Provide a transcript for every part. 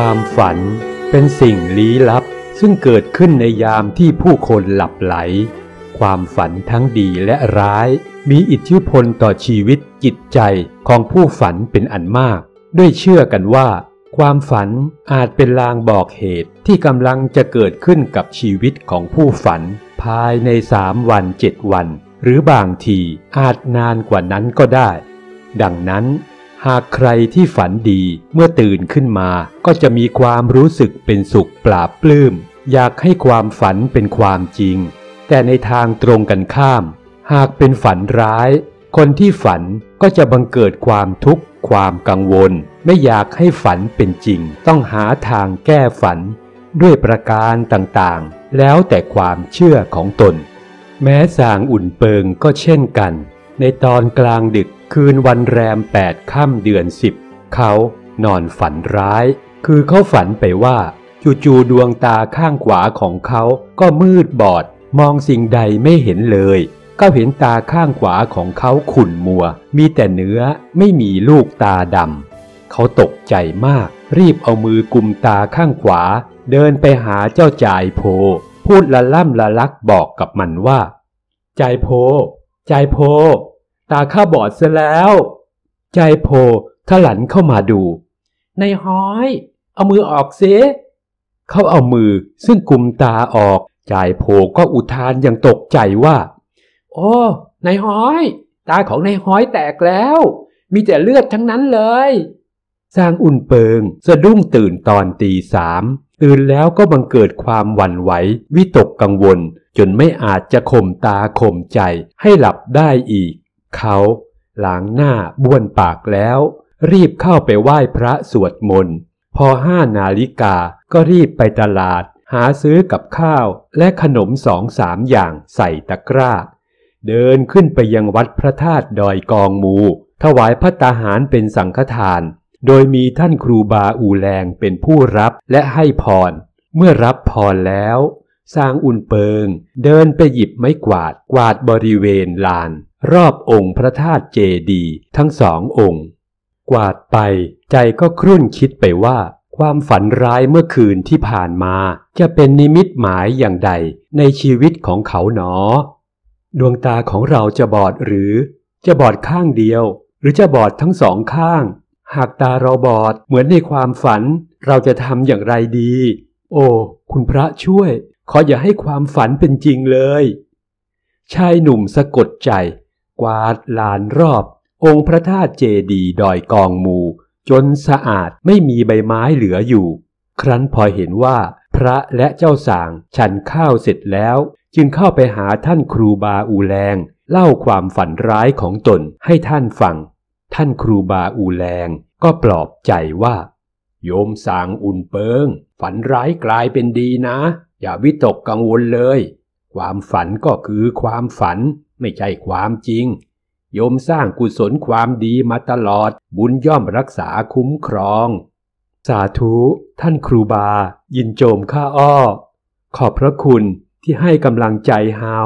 ความฝันเป็นสิ่งลี้ลับ ซึ่งเกิดขึ้นในยามที่ผู้คนหลับไหล ความฝันทั้งดีและร้ายมีอิทธิพลต่อชีวิตจิตใจของผู้ฝันเป็นอันมากด้วยเชื่อกันว่าความฝันอาจเป็นลางบอกเหตุที่กำลังจะเกิดขึ้นกับชีวิตของผู้ฝัน ภายในสามวันเจ็ดวันหรือบางทีอาจนานกว่านั้นก็ได้ ดังนั้นหากใครที่ฝันดีเมื่อตื่นขึ้นมาก็จะมีความรู้สึกเป็นสุขปราบปลื้มอยากให้ความฝันเป็นความจริง แต่ในทางตรงกันข้าม หากเป็นฝันร้าย คนที่ฝันก็จะบังเกิดความทุกข์ความกังวล ไม่อยากให้ฝันเป็นจริง ต้องหาทางแก้ฝันด้วยประการต่างๆ แล้วแต่ความเชื่อของตน แม้สางอุ่นเปิงก็เช่นกัน ในตอนกลางดึกคืนวันแรมแปดค่ำเดือนสิบเขา นอนฝันร้าย คือเขาฝันไปว่า จู่ๆดวงตาข้างขวาของเขาก็มืดบอด มองสิ่งใดไม่เห็นเลย ก็เห็นตาข้างขวาของเขาขุ่นมัว มีแต่เนื้อไม่มีลูกตาดำเขาตกใจมาก รีบเอามือกุมตาข้างขวา เดินไปหาเจ้าจ่ายโพ พูดละล่ำละลักบอกกับมันว่าจ่ายโพจ่ายโพตาข้าบอดเสียแล้ว ใจโพทะหลันเข้ามาดู ในห้อย เอามือออกเสเขาเอามือซึ่งกุมตาออกจ่ายโพก็อุทานอย่างตกใจว่า โอ้ ในห้อย ตาของในห้อยแตกแล้ว มีแต่เลือดทั้งนั้นเลย สร้างอุ่นเปิงสะดุ้งตื่นตอนตีสาม ตื่นแล้วก็บังเกิดความหวั่นไหว วิตกกังวลจนไม่อาจจะข่มตาข่มใจให้หลับได้อีกเขาล้างหน้าบ้วนปากแล้ว รีบเข้าไปไหว้พระสวดมนต์พอห้านาฬิกาก็รีบไปตลาด หาซื้อกับข้าวและขนมสองสามอย่างใส่ตะกร้าเดินขึ้นไปยังวัดพระธาตุดอยกองมู ถวายพระตาหารเป็นสังฆทาน โดยมีท่านครูบาอูแรงเป็นผู้รับและให้พร เมื่อรับพรแล้วสร้างอุ่นเปิง เดินไปหยิบไม้กวาดกวาดบริเวณลาน รอบองค์พระธาตุเจดีทั้งสององค์ กวาดไปใจก็ครุ่นคิดไปว่า ความฝันร้ายเมื่อคืนที่ผ่านมาจะเป็นนิมิตหมายอย่างใดในชีวิตของเขาหนอ ดวงตาของเราจะบอดหรือ จะบอดข้างเดียว หรือจะบอดทั้งสองข้าง หากตาเราบอดเหมือนในความฝันเราจะทำอย่างไรดี โอ้ คุณพระช่วยขออย่าให้ความฝันเป็นจริงเลย ชายหนุ่มสะกดใจ กวาดลานรอบ องค์พระธาตุเจดีดอยกองมู จนสะอาดไม่มีใบไม้เหลืออยู่ ครั้นพอเห็นว่า พระและเจ้าสางฉันข้าวเสร็จแล้ว จึงเข้าไปหาท่านครูบาอูแรงเล่าความฝันร้ายของตนให้ท่านฟัง ท่านครูบาอูแรงก็ปลอบใจว่า โยมสางอุ่นเปิง ฝันร้ายกลายเป็นดีนะอย่าวิตกกังวลเลย ความฝันก็คือความฝัน ไม่ใช่ความจริงโยมสร้างกุศลความดีมาตลอด บุญย่อมรักษาคุ้มครอง สาธุท่านครูบา ยินโจมข้าอ้อ ขอบพระคุณที่ให้กำลังใจเฮา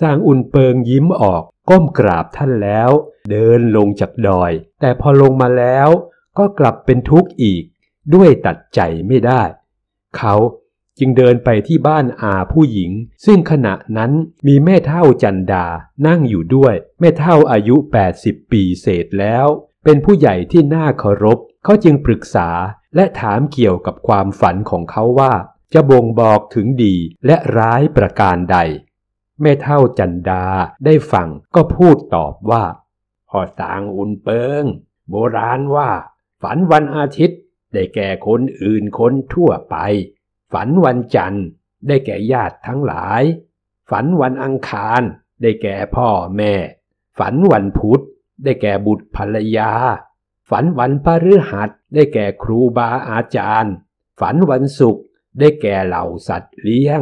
สร้างอุ่นเปิงยิ้มออก ก้มกราบท่านแล้ว เดินลงจากดอย แต่พอลงมาแล้ว ก็กลับเป็นทุกข์อีก ด้วยตัดใจไม่ได้ เขาจึงเดินไปที่บ้านอาผู้หญิง ซึ่งขณะนั้นมีแม่เท่าจันดานั่งอยู่ด้วยแม่เท่าอายุ 80 ปีเศษแล้ว เป็นผู้ใหญ่ที่น่าเคารพเขาจึงปรึกษาและถามเกี่ยวกับความฝันของเขาว่า จะบ่งบอกถึงดีและร้ายประการใด แม่เท่าจันดาได้ฟังก็พูดตอบว่า พอสางอุ่นเปิง โบราณว่า ฝันวันอาทิตย์ได้แก่คนอื่นคนทั่วไปฝันวันจันทร์ได้แก่ญาติทั้งหลาย ฝันวันอังคารได้แก่พ่อแม่ ฝันวันพุธได้แก่บุตรภรรยา ฝันวันพฤหัสได้แก่ครูบาอาจารย์ ฝันวันศุกร์ได้แก่เหล่าสัตว์เลี้ยง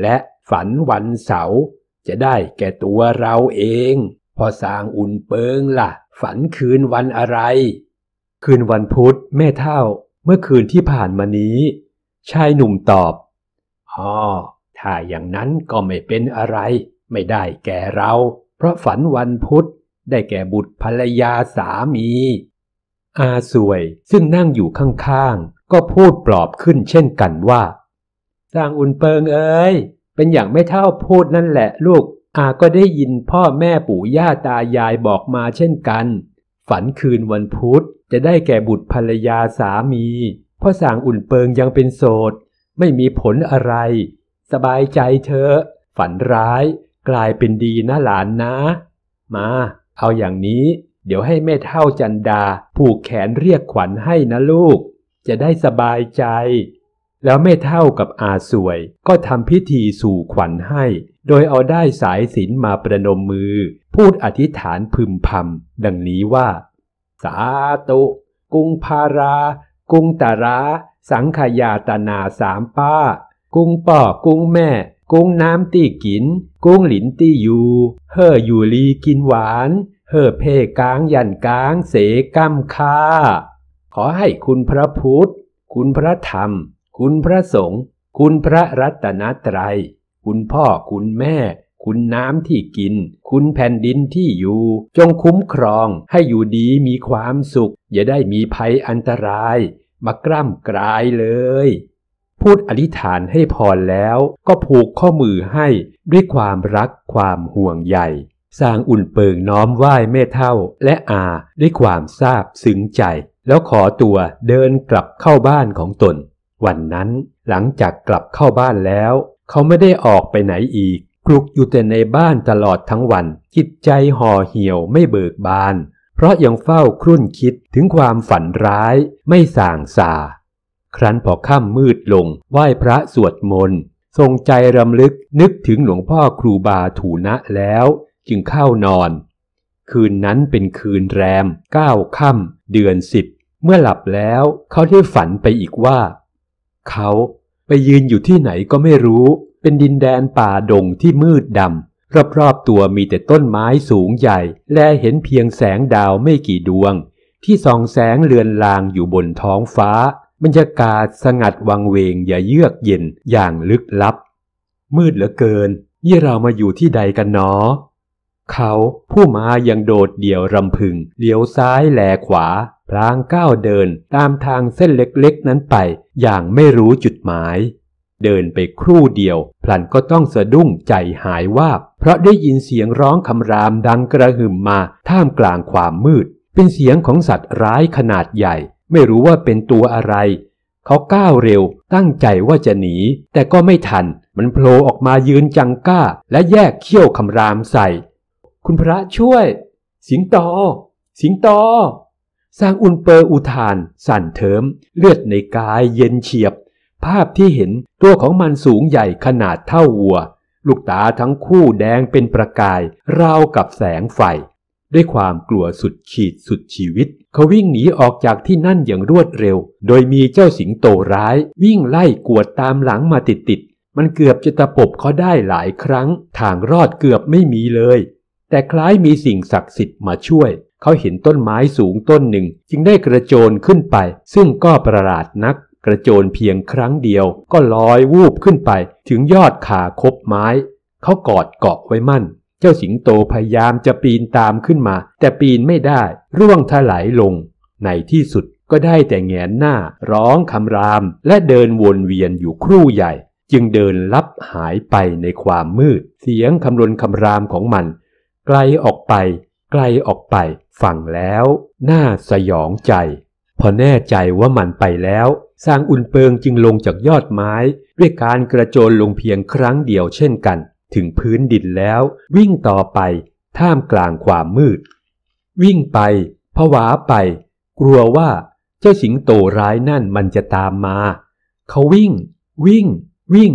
และฝันวันเสาร์จะได้แก่ตัวเราเอง พอสร้างอุ่นเปิงละ่ะ ฝันคืนวันอะไร คืนวันพุธแม่เท่าเมื่อคืนที่ผ่านมานี้ชายหนุ่มตอบอ๋อถ้าอย่างนั้นก็ไม่เป็นอะไร ไม่ได้แก่เรา เพราะฝันวันพุธ ได้แก่บุตรภรรยาสามี อาสวย ซึ่งนั่งอยู่ข้างๆ ก็พูดปลอบขึ้นเช่นกันว่าสร้างอุ่นเปิงเอ้ยเป็นอย่างไม่เท่าพูดนั่นแหละลูก อาก็ได้ยินพ่อแม่ปู่ย่าตายายบอกมาเช่นกัน ฝันคืนวันพุธจะได้แก่บุตรภรรยาสามีพราะสางอุ่นเปิงยังเป็นโสด ไม่มีผลอะไร สบายใจเธอ ฝันร้าย กลายเป็นดีนะหลานนะ มา เอาอย่างนี้ เดี๋ยวให้แม่เท่าจันดา ผูกแขนเรียกขวัญให้นะลูก จะได้สบายใจ แล้วแม่เท่ากับอาสวย ก็ทำพิธีสู่ขวัญให้ โดยเอาได้สายศีลมาประนมมือ พูดอธิษฐานพึมพำดังนี้ว่า สาตุกุงพารากุงตาระาสังขยาตนาสามป้า กุงป่อ กุงแม่ กุงน้ำตี้กิน กุงหลินตี้ยู่ เฮ่ออยู่ลีกินหวาน เฮ่อเพ่กางยันกางเสกัมคาขอให้คุณพระพุทธ คุณพระธรรม คุณพระสงฆ์ คุณพระรัตนตรัย คุณพ่อคุณแม่ คุณน้ำที่กิน คุณแผ่นดินที่อยู่ จงคุ้มครองให้อยู่ดีมีความสุข อย่าได้มีภัยอันตรายมากร่ำกรายเลย พูดอธิษฐานให้พรแล้วก็ผูกข้อมือให้ด้วยความรักความห่วงใยสร้างอุ่นเปิงน้อมไหว้แม่เท่าและอา ด้วยความซาบซึ้งใจ แล้วขอตัวเดินกลับเข้าบ้านของตน วันนั้นหลังจากกลับเข้าบ้านแล้ว เขาไม่ได้ออกไปไหนอีกกลุกอยู่แต่ในบ้านตลอดทั้งวันจิตใจห่อเหี่ยวไม่เบิกบานพราะยังเฝ้าครุ่นคิดถึงความฝันร้ายไม่ส่างสา ครั้นพอค่ำมืดลง ไหว้พระสวดมนต์ทรงใจรำลึกนึกถึงหลวงพ่อครูบาถูนะแล้วจึงเข้านอน คืนนั้นเป็นคืนแรมเก้าค่ำเดือนสิบเมื่อหลับแล้วเขาได้ฝันไปอีกว่า เขาไปยืนอยู่ที่ไหนก็ไม่รู้เป็นดินแดนป่าดงที่มืดดำรอบๆตัวมีแต่ต้นไม้สูงใหญ่ และเห็นเพียงแสงดาวไม่กี่ดวง ที่ส่องแสงเลือนลางอยู่บนท้องฟ้า บรรยากาศสงัดวังเวงอย่าเยือกเย็นอย่างลึกลับ มืดเหลือเกินนี่เรามาอยู่ที่ใดกันหนอ เขาผู้มายังโดดเดี่ยวรำพึงเลี้ยวซ้ายแลขวา พลางก้าวเดิน ตามทางเส้นเล็กๆ นั้นไป อย่างไม่รู้จุดหมายเดินไปครู่เดียว พลันก็ต้องสะดุ้งใจหายว่าเพราะได้ยินเสียงร้องคำรามดังกระหึ่มมา ท่ามกลางความมืด เป็นเสียงของสัตว์ร้ายขนาดใหญ่ ไม่รู้ว่าเป็นตัวอะไร เขาก้าวเร็วตั้งใจว่าจะหนี แต่ก็ไม่ทัน มันโผล่ออกมายืนจังก้า และแยกเขี้ยวคำรามใส่ คุณพระช่วยสิงโตสิงโตสร้างอุนเปอร์อุทาน สั่นเถิมเลือดในกายเย็นเฉียบภาพที่เห็นตัวของมันสูงใหญ่ขนาดเท่าวัว ลูกตาทั้งคู่แดงเป็นประกาย ราวกับแสงไฟ ด้วยความกลัวสุดขีดสุดชีวิต เขาวิ่งหนีออกจากที่นั่นอย่างรวดเร็ว โดยมีเจ้าสิงโตร้าย วิ่งไล่กวดตามหลังมาติดติด มันเกือบจะตะปบเขาได้หลายครั้ง ทางรอดเกือบไม่มีเลย แต่คล้ายมีสิ่งศักดิ์สิทธิ์มาช่วย เขาเห็นต้นไม้สูงต้นหนึ่ง จึงได้กระโจนขึ้นไป ซึ่งก็ประหลาดนักกระโจนเพียงครั้งเดียวก็ลอยวูบขึ้นไปถึงยอดขาคบไม้ เขากอดเกาะไว้มั่น เจ้าสิงโตพยายามจะปีนตามขึ้นมา แต่ปีนไม่ได้ร่วงถลายลง ในที่สุดก็ได้แต่แงนหน้า ร้องคำราม และเดินวนเวียนอยู่ครู่ใหญ่ จึงเดินลับหายไปในความมืด เสียงคำรนคำรามของมัน ไกลออกไป ไกลออกไปฟังแล้วน่าสยองใจพอแน่ใจว่ามันไปแล้ว สร้างอุ่นเปิงจึงลงจากยอดไม้ ด้วยการกระโจนลงเพียงครั้งเดียวเช่นกัน ถึงพื้นดินแล้ว วิ่งต่อไปท่ามกลางความมืด วิ่งไปผวาไป กลัวว่าเจ้าสิงโตร้ายนั่นมันจะตามมา เขาวิ่ง วิ่ง วิ่ง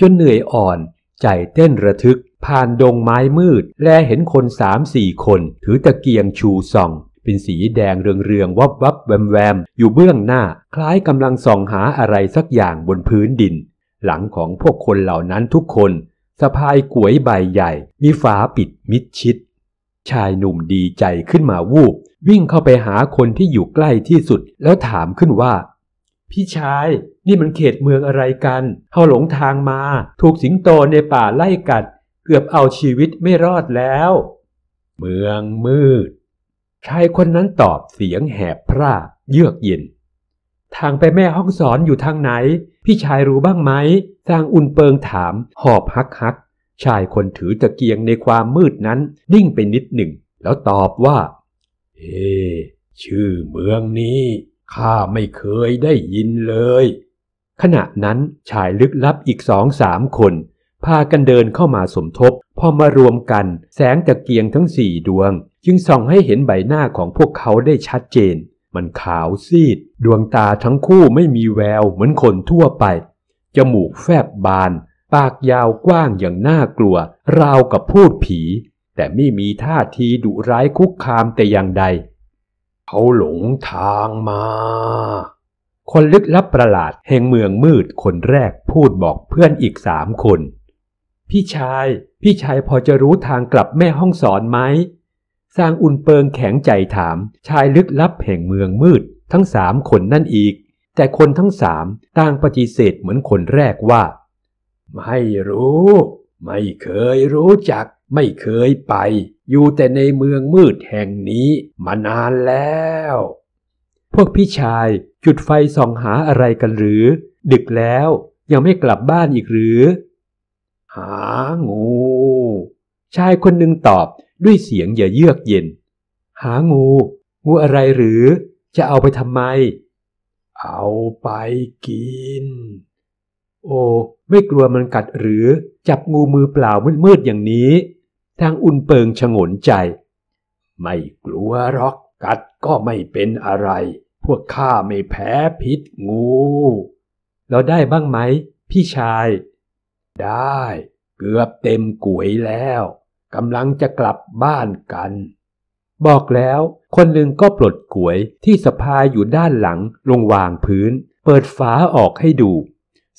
จนเหนื่อยอ่อนใจเต้นระทึกผ่านดงไม้มืด แลเห็นคนสามสี่คนถือตะเกียงชูส่องเป็นสีแดงเรืองๆวับวับแวมแวมอยู่เบื้องหน้า คล้ายกำลังส่องหาอะไรสักอย่างบนพื้นดิน หลังของพวกคนเหล่านั้นทุกคนสะพายกวยใบใหญ่ มีฝาปิดมิดชิด ชายหนุ่มดีใจขึ้นมาวูบวิ่งเข้าไปหาคนที่อยู่ใกล้ที่สุดแล้วถามขึ้นว่า พี่ชายนี่มันเขตเมืองอะไรกัน เขาหลงทางมา ถูกสิงโตในป่าไล่กัด เกือบเอาชีวิตไม่รอดแล้ว เมืองมืดชายคนนั้นตอบเสียงแหบพร่าเยือกเย็น ทางไปแม่ห้องสอนอยู่ทางไหน พี่ชายรู้บ้างไหมสร้างอุ่นเปิงถามหอบฮักฮัก ชายคนถือตะเกียงในความมืดนั้นนิ่งไปนิดหนึ่ง แล้วตอบว่า เอชื่อเมืองนี้ข้าไม่เคยได้ยินเลย ขณะนั้นชายลึกลับอีกสองสามคน พากันเดินเข้ามาสมทบพอมารวมกันแสงตะเกียงทั้งสี่ดวงจึงส่องให้เห็นใบหน้าของพวกเขาได้ชัดเจน มันขาวซีด ดวงตาทั้งคู่ไม่มีแววเหมือนคนทั่วไป จมูกแฟบบาน ปากยาวกว้างอย่างน่ากลัว ราวกับพูดผี แต่ไม่มีท่าทีดุร้ายคุกคามแต่อย่างใด เขาหลงทางมา คนลึกลับประหลาดแห่งเมืองมืดคนแรกพูดบอกเพื่อนอีกสามคน พี่ชาย พี่ชายพอจะรู้ทางกลับแม่ห้องสอนไหมซางอุนเปิงแข็งใจถามชายลึกลับแห่งเมืองมืด ทั้งสามคนนั่นอีก แต่คนทั้งสามต่างปฏิเสธเหมือนคนแรกว่า ไม่รู้ ไม่เคยรู้จัก ไม่เคยไป อยู่แต่ในเมืองมืดแห่งนี้มานานแล้ว พวกพี่ชายจุดไฟส่องหาอะไรกันหรือ ดึกแล้วยังไม่กลับบ้านอีกหรือ หางู ชายคนหนึ่งตอบด้วยเสียงอย่าเยือกเย็น หางู งูอะไรหรือจะเอาไปทำไม เอาไปกิน โอ้ไม่กลัวมันกัดหรือ จับงูมือเปล่ามืดๆอย่างนี้ ทางอุ่นเปิงฉงนใจ ไม่กลัวหรอกกัดก็ไม่เป็นอะไร พวกข้าไม่แพ้พิษงู เราได้บ้างไหม พี่ชาย ได้เกือบเต็มก๋วยแล้วกำลังจะกลับบ้านกัน บอกแล้วคนหนึ่งก็ปลดกลวย ที่สะพายอยู่ด้านหลังลงวางพื้น เปิดฝาออกให้ดู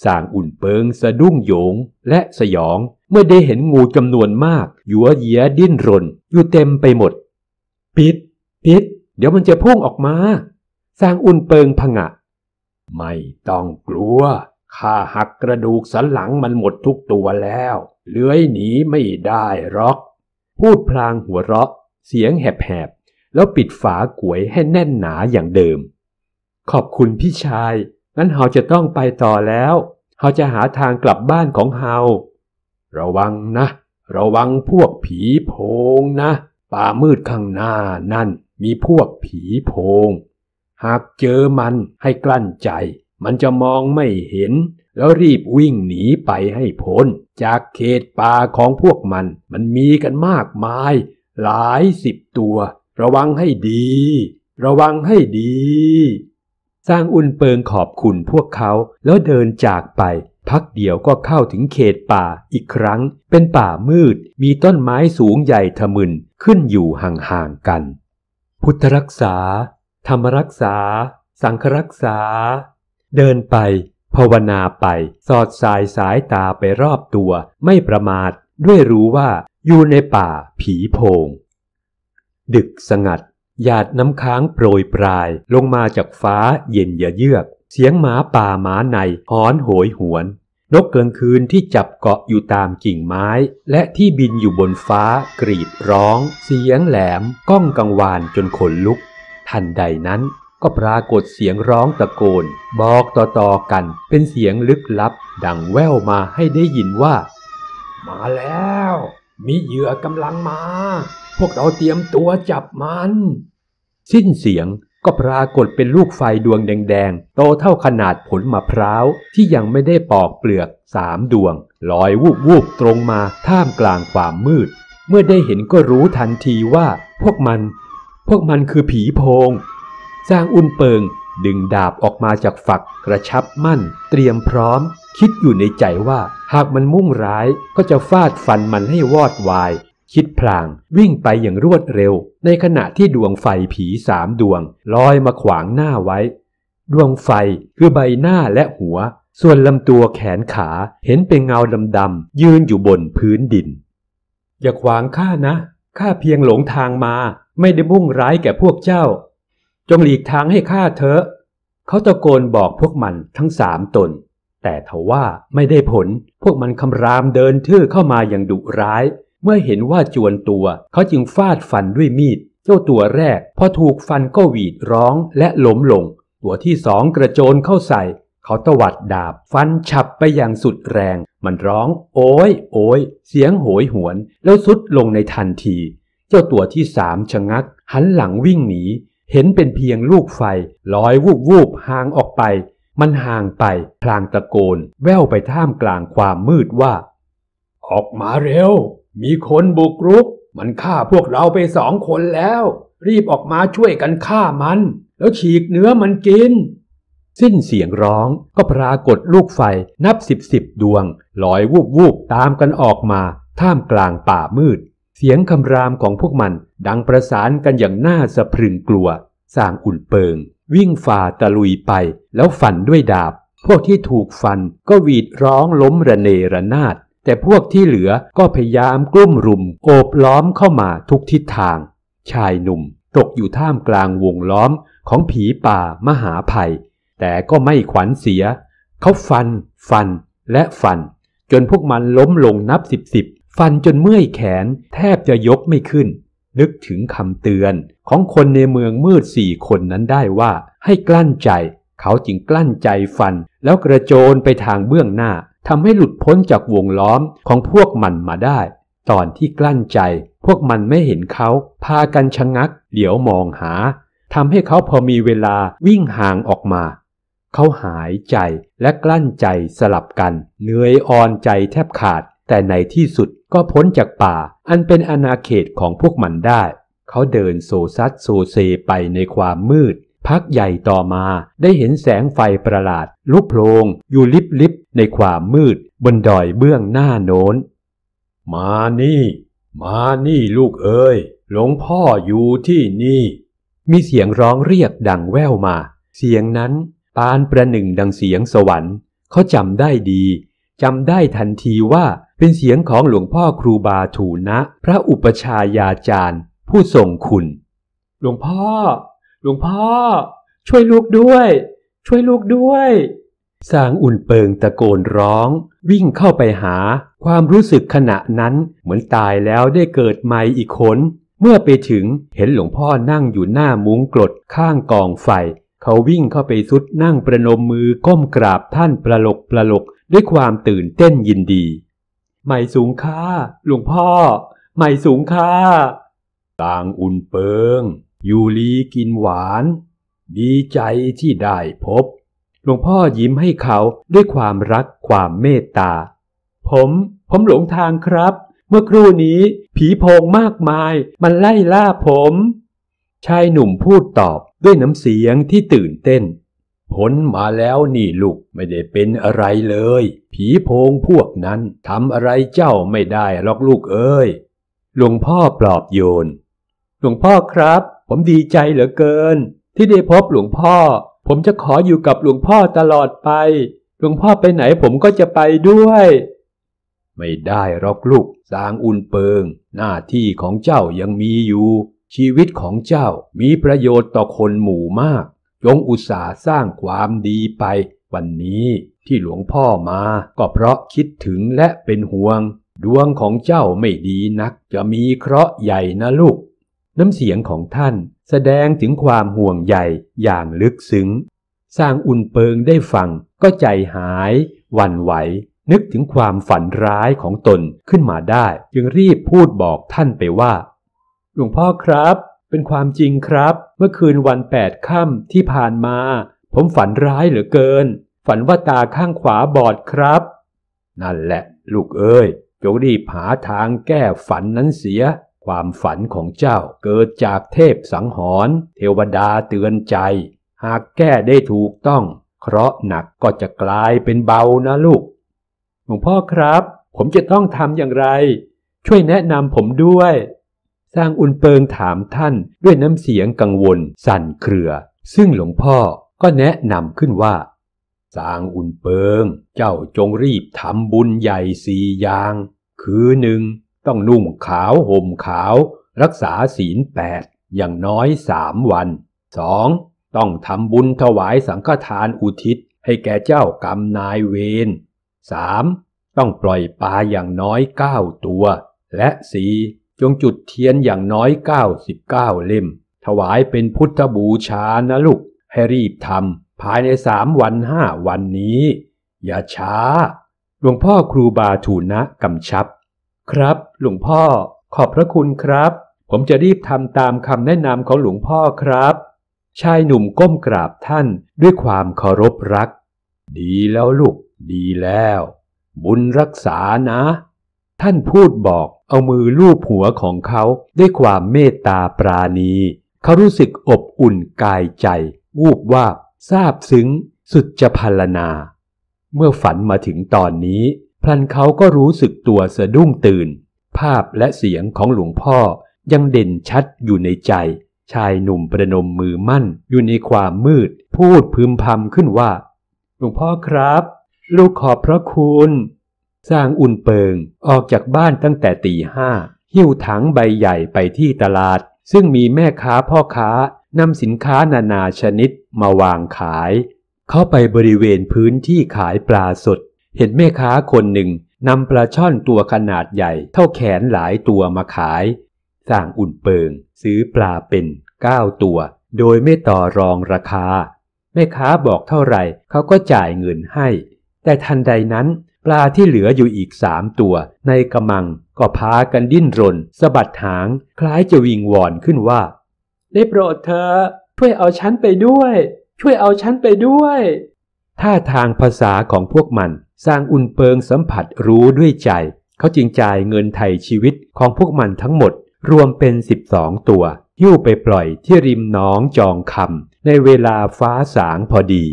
สางอุ่นเปิงสะดุ้งโยงและสยองเมื่อได้เห็นงูจำนวนมาก ยัวเยียดิ้นรน อยู่เต็มไปหมด ปิดปิดเดี๋ยวมันจะพุ่งออกมาสางอุ่นเปิงผงะไม่ต้องกลัวข้าหักกระดูกสันหลังมันหมดทุกตัวแล้ว เลื้อยหนีไม่ได้หรอก พูดพลางหัวเราะเสียงแหบๆ แล้วปิดฝาก๋วยให้แน่นหนาอย่างเดิม ขอบคุณพี่ชายงั้นเฮาจะต้องไปต่อแล้ว เฮาจะหาทางกลับบ้านของเฮา ระวังนะ ระวังพวกผีโพงนะ ป่ามืดข้างหน้านั่นมีพวกผีโพง หากเจอมันให้กลั้นใจมันจะมองไม่เห็น แล้วรีบวิ่งหนีไปให้พ้น จากเขตป่าของพวกมัน มันมีกันมากมาย หลายสิบตัว ระวังให้ดี ระวังให้ดี สร้างอุนเปิงขอบคุณพวกเขาแล้วเดินจากไป พักเดียวก็เข้าถึงเขตป่าอีกครั้ง เป็นป่ามืดมีต้นไม้สูงใหญ่ทะมึนขึ้นอยู่ห่างๆกัน พุทธรักษา ธรรมรักษา สังครักษาเดินไป ภาวนาไปสอดสายสายตาไปรอบตัวไม่ประมาท ด้วยรู้ว่า อยู่ในป่าผีโพง ดึกสงัดหยาดน้ำค้างโปรยปลาย ลงมาจากฟ้าเย็นยะเยือก เสียงหมาป่าหมาในหอนโหยหวน นกกลางคืนที่จับเกาะอยู่ตามกิ่งไม้ และที่บินอยู่บนฟ้า กรีดร้อง เสียงแหลม ก้องกังวานจนขนลุก ทันใดนั้นก็ปรากฏเสียงร้องตะโกน บอกต่อๆกัน เป็นเสียงลึกลับ ดังแว่วมาให้ได้ยินว่า มาแล้ว มีเหยื่อกำลังมา พวกเราเตรียมตัวจับมัน สิ้นเสียงก็ปรากฏเป็นลูกไฟดวงแดงๆ โตเท่าขนาดผลมะพร้าวที่ยังไม่ได้ปอกเปลือกสามดวง ลอยวูบวูบตรงมาท่ามกลางความมืด เมื่อได้เห็นก็รู้ทันทีว่าพวกมัน พวกมันคือผีโพงจ้างอุ่นเปิงดึงดาบออกมาจากฝักกระชับมั่น เตรียมพร้อม คิดอยู่ในใจว่า หากมันมุ่งร้าย ก็จะฟาดฟันมันให้วอดวาย คิดพลางวิ่งไปอย่างรวดเร็ว ในขณะที่ดวงไฟผีสามดวง ลอยมาขวางหน้าไว้ ดวงไฟคือใบหน้าและหัว ส่วนลำตัวแขนขาเห็นเป็นเงาดำๆยืนอยู่บนพื้นดิน อย่าขวางข้านะข้าเพียงหลงทางมาไม่ได้มุ่งร้ายแก่พวกเจ้าจงหลีกทางให้ข้าเถอะ เขาตะโกนบอกพวกมันทั้งสามตน แต่ทว่าไม่ได้ผล พวกมันคำรามเดินทื่อเข้ามาอย่างดุร้าย เมื่อเห็นว่าจวนตัว เขาจึงฟาดฟันด้วยมีด เจ้าตัวแรก พอถูกฟันก็หวีดร้องและล้มลง ตัวที่สองกระโจนเข้าใส่ เขาตวัดดาบฟันฉับไปอย่างสุดแรง มันร้อง โอ้ย โอ้ยเสียงโหยหวนแล้วสุดลงในทันที เจ้าตัวที่สามชะงัก หันหลังวิ่งหนีเห็นเป็นเพียงลูกไฟลอยวูบวูบห่างออกไป มันห่างไปพลางตะโกน แว่วไปท่ามกลางความมืดว่า ออกมาเร็ว มีคนบุกรุก มันฆ่าพวกเราไปสองคนแล้ว รีบออกมาช่วยกันฆ่ามัน แล้วฉีกเนื้อมันกิน สิ้นเสียงร้องก็ปรากฏลูกไฟนับสิบสิบดวงลอยวูบวูบตามกันออกมา ท่ามกลางป่ามืด เสียงคำรามของพวกมันดังประสานกันอย่างน่าสะพรึงกลัว สร้างอุ่นเปิง วิ่งฝ่าตะลุยไปแล้วฟันด้วยดาบ พวกที่ถูกฟันก็หวีดร้องล้มระเนระนาดแต่พวกที่เหลือก็พยายามกลุ่มรุมโอบล้อมเข้ามาทุกทิศทาง ชายหนุ่มตกอยู่ท่ามกลางวงล้อมของผีป่ามหาภัยแต่ก็ไม่ขวัญเสีย เขาฟัน ฟันและฟัน จนพวกมันล้มลงนับสิบสิบฟันจนเมื่อยแขนแทบจะยกไม่ขึ้นนึกถึงคำเตือนของคนในเมืองมืดสี่คนนั้นได้ว่า ให้กลั้นใจ เขาจึงกลั้นใจฟันแล้วกระโจนไปทางเบื้องหน้าทำให้หลุดพ้นจากวงล้อมของพวกมันมาได้ ตอนที่กลั้นใจ พวกมันไม่เห็นเขา พากันชะงักเหลียวมองหาทำให้เขาพอมีเวลาวิ่งห่างออกมา เขาหายใจและกลั้นใจสลับกันเหนื่อยอ่อนใจแทบขาดแต่ในที่สุดก็พ้นจากป่าอันเป็นอาณาเขตของพวกมันได้ เขาเดินโซซัดโซเซไปในความมืด พักใหญ่ต่อมา ได้เห็นแสงไฟประหลาด ลุกโพลงอยู่ลิบลิบในความมืด บนดอยเบื้องหน้าโน้นมานี่ มานี่ ลูกเอ๋ยหลวงพ่ออยู่ที่นี่ มีเสียงร้องเรียกดังแว่วมา เสียงนั้น ปานประหนึ่งดังเสียงสวรรค์เขาจำได้ดีจำได้ทันทีว่าเป็นเสียงของหลวงพ่อครูบาถูนะ พระอุปชายาจารย์ผู้ทรงคุณ หลวงพ่อ หลวงพ่อ ช่วยลูกด้วย ช่วยลูกด้วยสางอุ่นเปิงตะโกนร้อง วิ่งเข้าไปหา ความรู้สึกขณะนั้น เหมือนตายแล้วได้เกิดใหม่อีกคนเมื่อไปถึงเห็นหลวงพ่อนั่งอยู่หน้ามุ้งกรดข้างกองไฟเขาวิ่งเข้าไปสุดนั่งประนมมือก้มกราบท่านประลกประลกด้วยความตื่นเต้นยินดี ใหม่สูงค่าหลวงพ่อ ใหม่สูงค่าต่างอุ่นเปิง ยูรีกินหวาน ดีใจที่ได้พบ หลวงพ่อยิ้มให้เขาด้วยความรักความเมตตา ผม ผมหลงทางครับ เมื่อครู่นี้ผีโพงมากมาย มันไล่ล่าผม ชายหนุ่มพูดตอบด้วยน้ำเสียงที่ตื่นเต้นผลมาแล้วนี่ลูกไม่ได้เป็นอะไรเลย ผีโพงพวกนั้นทำอะไรเจ้าไม่ได้หรอกลูกเอ้ย หลวงพ่อปลอบโยนหลวงพ่อครับ ผมดีใจเหลือเกิน ที่ได้พบหลวงพ่อ ผมจะขออยู่กับหลวงพ่อตลอดไปหลวงพ่อไปไหนผมก็จะไปด้วย ไม่ได้หรอกลูกสางอุ่นเปิง หน้าที่ของเจ้ายังมีอยู่ ชีวิตของเจ้ามีประโยชน์ต่อคนหมู่มากจงอุตส่าห์สร้างความดีไป วันนี้ที่หลวงพ่อมา ก็เพราะคิดถึงและเป็นห่วง ดวงของเจ้าไม่ดีนัก จะมีเคราะห์ใหญ่นะลูก น้ำเสียงของท่านแสดงถึงความห่วงใหญ่อย่างลึกซึ้งสร้างอุ่นเปิงได้ฟัง ก็ใจหาย วันไหว นึกถึงความฝันร้ายของตนขึ้นมาได้จึงรีบพูดบอกท่านไปว่า หลวงพ่อครับเป็นความจริงครับ เมื่อคืนวันแปดค่ำที่ผ่านมา ผมฝันร้ายเหลือเกิน ฝันว่าตาข้างขวาบอดครับ นั่นแหละลูกเอ้ยจงรีบหาทางแก้ฝันนั้นเสีย ความฝันของเจ้าเกิดจากเทพสังหรณ์เทวดาเตือนใจ หากแก้ได้ถูกต้องเคราะห์หนักก็จะกลายเป็นเบานะลูกหลวงพ่อครับ ผมจะต้องทำอย่างไร ช่วยแนะนำผมด้วยซางอุนเปิงถามท่านด้วยน้ำเสียงกังวลสั่นเครือ ซึ่งหลวงพ่อก็แนะนำขึ้นว่าสางอุนเปิงเจ้าจงรีบทำบุญใหญ่สี่อย่าง คือหนึ่งต้องนุ่งขาวห่มขาว รักษาศีลแปดอย่างน้อยสามวันสองต้องทำบุญถวายสังฆทานอุทิศให้แก่เจ้ากรรมนายเวรสามต้องปล่อยปลาอย่างน้อยเก้าตัวและสี่จงจุดเทียนอย่างน้อย 99 เล่ม ถวายเป็นพุทธบูชานะลูกให้รีบทำภายในสามวันห้าวันนี้ อย่าช้าหลวงพ่อครูบาถูนะกำชับ ครับ หลวงพ่อ ขอบพระคุณครับ ผมจะรีบทำตามคำแนะนำของหลวงพ่อครับ ชายหนุ่มก้มกราบท่านด้วยความเคารพรัก ดีแล้วลูกดีแล้วบุญรักษานะท่านพูดบอกเอามือลูบหัวของเขาด้วยความเมตตาปราณี เขารู้สึกอบอุ่นกายใจ วูบวาบซาบซึ้งสุดจะพลนา เมื่อฝันมาถึงตอนนี้พลันเขาก็รู้สึกตัวสะดุ้งตื่น ภาพและเสียงของหลวงพ่อยังเด่นชัดอยู่ในใจ ชายหนุ่มประนมมือมั่นอยู่ในความมืด พูดพึมพำขึ้นว่า หลวงพ่อครับ ลูกขอบพระคุณสร้างอุ่นเปิงออกจากบ้านตั้งแต่ตีห้าหิ้วถังใบใหญ่ไปที่ตลาด ซึ่งมีแม่ค้าพ่อค้านำสินค้านานาชนิดมาวางขาย เข้าไปบริเวณพื้นที่ขายปลาสด เห็นแม่ค้าคนหนึ่งนำปลาช่อนตัวขนาดใหญ่ เท่าแขนหลายตัวมาขาย สร้างอุ่นเปิงซื้อปลาเป็นเก้าตัว โดยไม่ต่อรองราคา แม่ค้าบอกเท่าไหร่เขาก็จ่ายเงินให้ แต่ทันใดนั้นปลาที่เหลืออยู่อีกสามตัวในกระมังก็พากันดิ้นรนสะบัดหาง คล้ายจะวิงวอนขึ้นว่า ได้โปรดเธอช่วยเอาฉันไปด้วย ช่วยเอาฉันไปด้วย ท่าทางภาษาของพวกมันสร้างอุ่นเปิงสัมผัสรู้ด้วยใจ เขาจึงจ่ายเงินไถ่ชีวิตของพวกมันทั้งหมดรวมเป็นสิบองตัวยิ้วไปปล่อยที่ริมน้องจองคำในเวลาฟ้าสางพอดี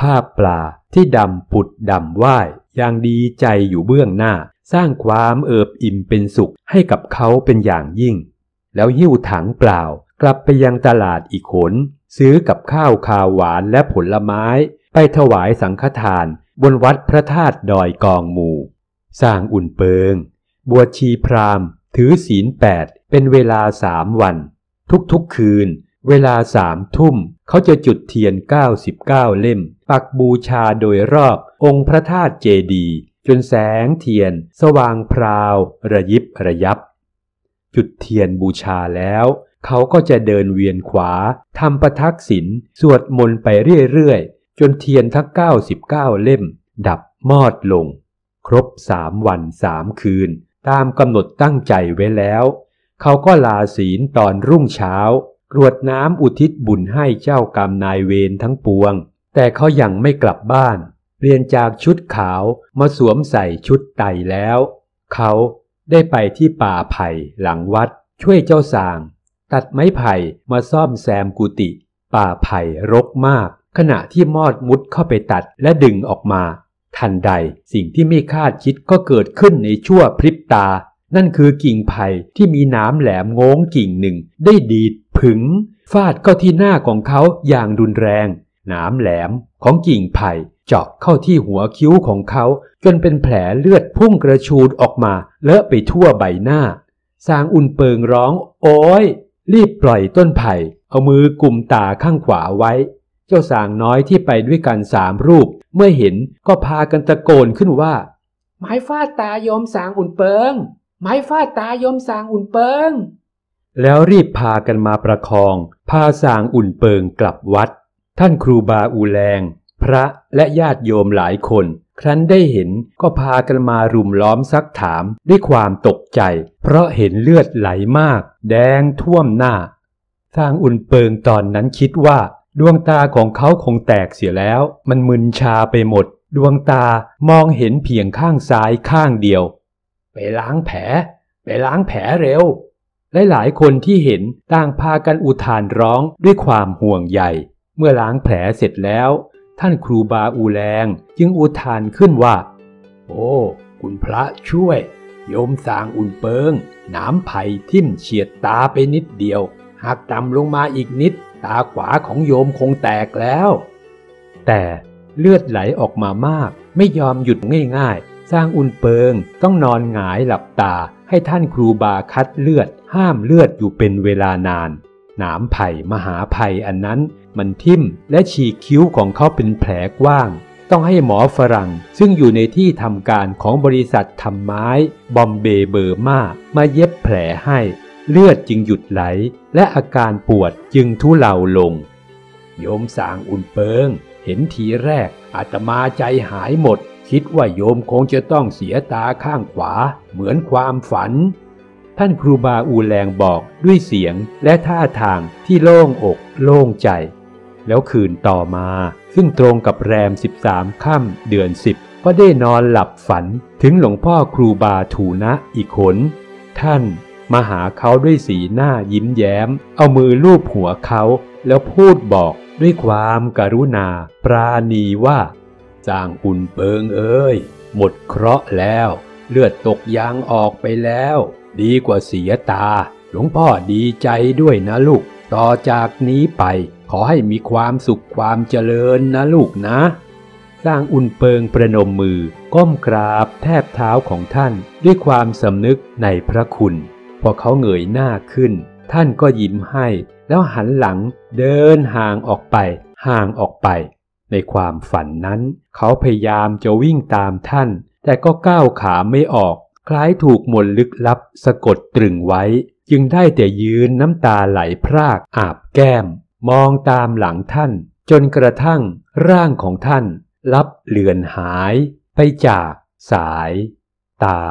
ภาพปลาที่ดำปุดดำว่ายอย่างดีใจอยู่เบื้องหน้า สร้างความเอิบอิ่มเป็นสุขให้กับเขาเป็นอย่างยิ่ง แล้วหิ้วถังเปล่ากลับไปยังตลาดอีกขน ซื้อกับข้าวคาวหวานและผลไม้ ไปถวายสังฆทานบนวัดพระธาตุดอยกองหมู่ สร้างอุ่นเปิงบวชชีพราม ถือศีลแปด เป็นเวลาสามวัน ทุกๆคืนเวลาสามทุ่มเขาจะจุดเทียน 99 เล่ม ปักบูชาโดยรอบ องค์พระธาตุเจดี จนแสงเทียน สว่างพราว ระยิบระยับ จุดเทียนบูชาแล้ว เขาก็จะเดินเวียนขวา ทำประทักษิณสวดมนต์ไปเรื่อยๆจนเทียนทั้ง 99 เล่ม ดับมอดลง ครบสามวันสามคืน ตามกำหนดตั้งใจไว้แล้ว เขาก็ลาศีลตอนรุ่งเช้ารวดน้ำอุทิศบุญให้เจ้ากรรมนายเวรทั้งปวง แต่เขายังไม่กลับบ้าน เปลี่ยนจากชุดขาวมาสวมใส่ชุดไต่แล้ว เขาได้ไปที่ป่าไผ่หลังวัด ช่วยเจ้าสาง ตัดไม้ไผ่มาซ่อมแซมกุฏิ ป่าไผ่รกมาก ขณะที่มอดมุดเข้าไปตัดและดึงออกมา ทันใดสิ่งที่ไม่คาดคิดก็เกิดขึ้นในชั่วพริบตา นั่นคือกิ่งไผ่ที่มีน้ำแหลมโง้งกิ่งหนึ่ง ได้ดีดผึงฟาดเข้าที่หน้าของเขาอย่างรุนแรงหนามแหลมของกิ่งไผ่เจาะเข้าที่หัวคิ้วของเขาจนเป็นแผลเลือดพุ่งกระชูดออกมาเลอะไปทั่วใบหน้าสางอุ่นเปิงร้องโอ้ยรีบปล่อยต้นไผ่ เอามือกลุ่มตาข้างขวาไว้ เจ้าสางน้อยที่ไปด้วยกันสามรูป เมื่อเห็นก็พากันตะโกนขึ้นว่า ไม้ฟาดตายมสางอุ่นเปิง ไม้ฟาดตายมสางอุ่นเปิงแล้วรีบพากันมาประคอง พาสางอุ่นเปิงกลับวัด ท่านครูบาอูแรง พระและญาติโยมหลายคน ครั้นได้เห็นก็พากันมารุมล้อมซักถามด้วยความตกใจ เพราะเห็นเลือดไหลมาก แดงท่วมหน้า สร้างอุ่นเปิงตอนนั้นคิดว่าดวงตาของเขาคงแตกเสียแล้ว มันมึนชาไปหมด ดวงตามองเห็นเพียงข้างซ้ายข้างเดียว ไปล้างแผล ไปล้างแผลเร็วและหลายคนที่เห็นต่างพากันอุทานร้องด้วยความห่วงใยเมื่อล้างแผลเสร็จแล้ว ท่านครูบาอูแรง จึงอุทานขึ้นว่า โอ้ คุณพระช่วย โยมสางอุ่นเปิง น้ำไผ่ทิ่มเฉียดตาไปนิดเดียว หากต่ำลงมาอีกนิดตาขวาของโยมคงแตกแล้ว แต่เลือดไหลออกมามากไม่ยอมหยุดง่ายๆ สร้างอุ่นเปิงต้องนอนหงายหลับตาให้ท่านครูบาคัดเลือดห้ามเลือดอยู่เป็นเวลานาน หนามไผ่มหาไผ่อันนั้น มันทิ่มและฉีกคิ้วของเขาเป็นแผลกว้าง ต้องให้หมอฝรั่ง ซึ่งอยู่ในที่ทำการของบริษัททำไม้บอมเบเบอร์มามาเย็บแผลให้ เลือดจึงหยุดไหล และอาการปวดจึงทุเลาลง โยมสางอุ่นเปิง เห็นทีแรก อาตมาใจหายหมด คิดว่าโยมคงจะต้องเสียตาข้างขวาเหมือนความฝัน ท่านครูบาอูแรงบอกด้วยเสียงและท่าทางที่โล่งอก โล่งใจ แล้วคืนต่อมาซึ่งตรงกับแรม13ค่ำเดือน 10ก็ได้นอนหลับฝันถึงหลวงพ่อครูบาถูนะอีกคนท่านมาหาเขาด้วยสีหน้ายิ้มแย้ม เอามือลูบหัวเขา แล้วพูดบอกด้วยความกรุณา ปราณีว่าจางอุ่นเปิงเอ้ยหมดเคราะห์แล้วเลือดตกยางออกไปแล้ว ดีกว่าเสียตา หลวงพ่อดีใจด้วยนะลูกต่อจากนี้ไป ขอให้มีความสุขความเจริญนะลูกนะ สร้างอุ่นเปิงประนมมือก้มกราบแทบเท้าของท่าน ด้วยความสำนึกในพระคุณ พอเขาเงยหน้าขึ้น ท่านก็ยิ้มให้ แล้วหันหลังเดินห่างออกไป ห่างออกไป ในความฝันนั้น เขาพยายามจะวิ่งตามท่านแต่ก็ก้าวขาไม่ออก คล้ายถูกมนลึกลับสะกดตรึงไว้ จึงได้แต่ยืนน้ำตาไหลพราก อาบแก้ม มองตามหลังท่าน จนกระทั่งร่างของท่าน ลับเลือนหายไปจากสายตา